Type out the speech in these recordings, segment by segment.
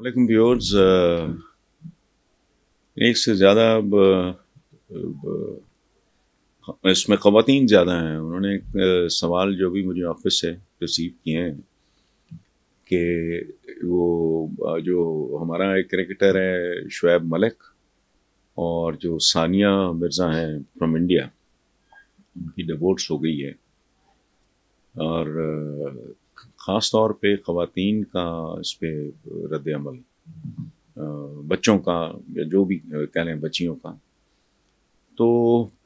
अलैक्म viewers uh, एक से ज़्यादा अब, uh, uh, इसमें खातन ज़्यादा हैं उन्होंने एक सवाल जो भी मुझे ऑफिस से रिसीव किए हैं कि वो जो हमारा एक क्रिकेटर है शुएब मलिक और जो सानिया मिर्ज़ा हैं फ्रॉम इंडिया उनकी डिवोर्स हो गई है और ख़ास तौर पे ख़वान का इस पर रद्दमल बच्चों का या जो भी कह लें बच्चियों का तो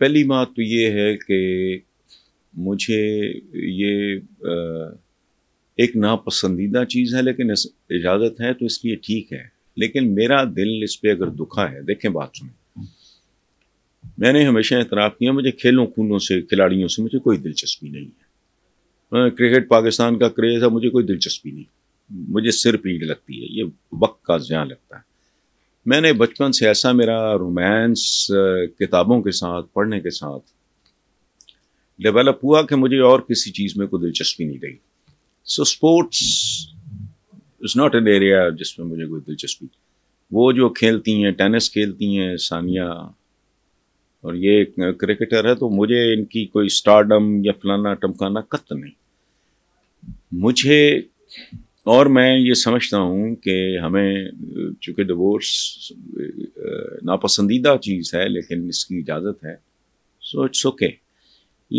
पहली बात तो ये है कि मुझे ये एक नापसंदीदा चीज़ है लेकिन इजाज़त है तो इसलिए ठीक है लेकिन मेरा दिल इस पर अगर दुखा है देखें बात सुने मैंने हमेशा एतराफ़ किया मुझे खेलों कूदों से खिलाड़ियों से मुझे कोई दिलचस्पी नहीं है हाँ, क्रिकेट पाकिस्तान का क्रेज़ है मुझे कोई दिलचस्पी नहीं मुझे सिर पीट लगती है ये वक्त का ज्या लगता है मैंने बचपन से ऐसा मेरा रोमांस किताबों के साथ पढ़ने के साथ डेवलप हुआ कि मुझे और किसी चीज़ में कोई दिलचस्पी नहीं रही so sports is not an area जिसमें मुझे कोई दिलचस्पी वो जो खेलती हैं टेनिस खेलती हैं सानिया और ये क्रिकेटर है तो मुझे इनकी कोई स्टारडम या फलाना टमकाना कत नहीं मुझे और मैं ये समझता हूँ कि हमें चूँकि डिवोर्स नापसंदीदा चीज़ है लेकिन इसकी इजाज़त है सो इट्स ओके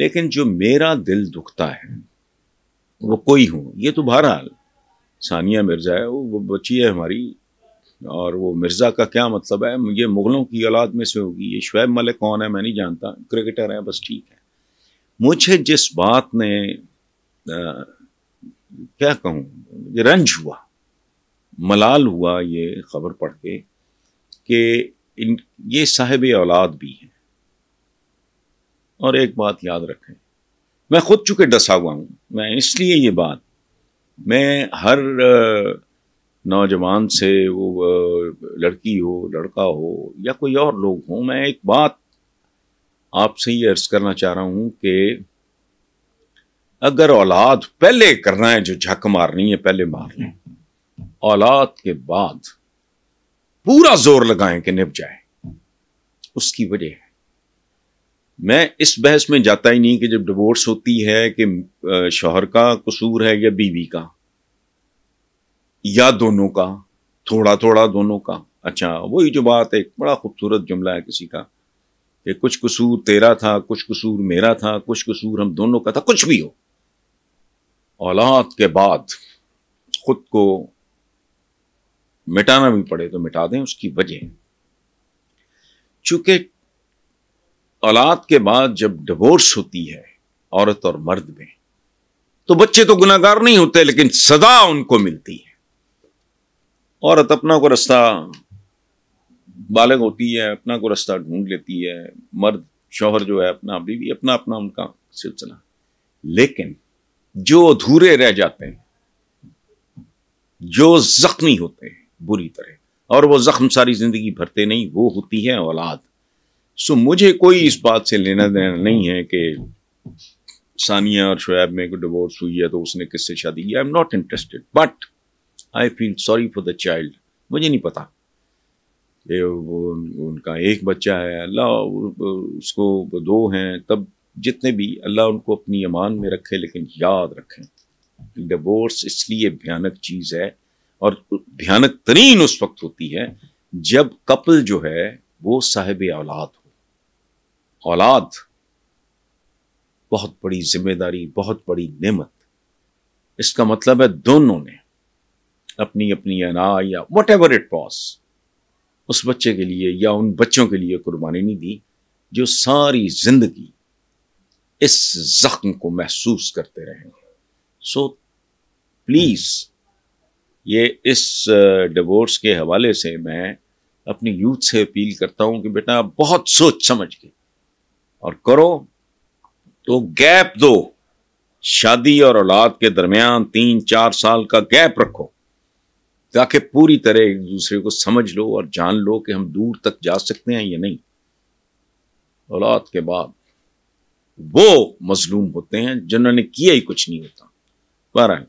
लेकिन जो मेरा दिल दुखता है वो कोई हूँ ये तो बहरहाल सानिया मिर्जा है वो बची है हमारी और वो मिर्ज़ा का क्या मतलब है ये मुग़लों की औलाद में से होगी ये शुएब मलिक कौन है मैं नहीं जानता क्रिकेटर हैं बस ठीक है मुझे जिस बात ने आ, क्या कहूँ रंज हुआ मलाल हुआ ये खबर पढ़ के कि इन ये साहिब औलाद भी हैं और एक बात याद रखें मैं खुद चुके डसा हुआ हूँ मैं इसलिए ये बात मैं हर आ, नौजवान से वो लड़की हो लड़का हो या कोई और लोग हों मैं एक बात आपसे ये अर्ज करना चाह रहा हूं कि अगर औलाद पहले करना है जो झक मारनी है पहले मार लें औलाद के बाद पूरा जोर लगाएं कि निप जाए उसकी वजह है मैं इस बहस में जाता ही नहीं कि जब डिवोर्स होती है कि शोहर का कसूर है या बीवी का या दोनों का थोड़ा थोड़ा दोनों का अच्छा वही जो बात है एक बड़ा खूबसूरत जुमला है किसी का कि कुछ कसूर तेरा था कुछ कसूर मेरा था कुछ कसूर हम दोनों का था कुछ भी हो औलाद के बाद खुद को मिटाना भी पड़े तो मिटा दें उसकी वजह चूंकि औलाद के बाद जब डिवोर्स होती है औरत और मर्द में तो बच्चे तो गुनागार नहीं होते लेकिन सदा उनको मिलती है औरत अपना को रास्ता बालग होती है अपना को रास्ता ढूंढ लेती है मर्द शोहर जो है अपना बीवी अपना अपना उनका सिलसिला लेकिन जो अधूरे रह जाते हैं जो जख्मी होते हैं बुरी तरह और वो जख्म सारी जिंदगी भरते नहीं वो होती है औलाद सो मुझे कोई इस बात से लेना देना नहीं है कि सानिया और शोएब में कोई डिवोर्स हुई है तो उसने किससे शादी किया I am not interested but I feel sorry for the child मुझे नहीं पता ये वो उनका एक बच्चा है अल्लाह उसको दो हैं तब जितने भी अल्लाह उनको अपनी ईमान में रखे लेकिन याद रखें डिवोर्स इसलिए भयानक चीज़ है और भयानक तरीन उस वक्त होती है जब कपल जो है वो साहिब औलाद हो औलाद बहुत बड़ी जिम्मेदारी बहुत बड़ी नेमत इसका मतलब है दोनों ने अपनी अपनी अना या वट एवर इट वॉस उस बच्चे के लिए या उन बच्चों के लिए कुर्बानी नहीं दी जो सारी जिंदगी इस जख्म को महसूस करते रहे सो प्लीज़ ये इस डिवोर्स के हवाले से मैं अपनी यूथ से अपील करता हूं कि बेटा आप बहुत सोच समझ के और करो तो गैप दो शादी और औलाद के दरमियान तीन चार साल का गैप रखो ताकि पूरी तरह एक दूसरे को समझ लो और जान लो कि हम दूर तक जा सकते हैं या नहीं औलाद के बाद वो मजलूम होते हैं जिन्होंने किया ही कुछ नहीं होता बहरहाल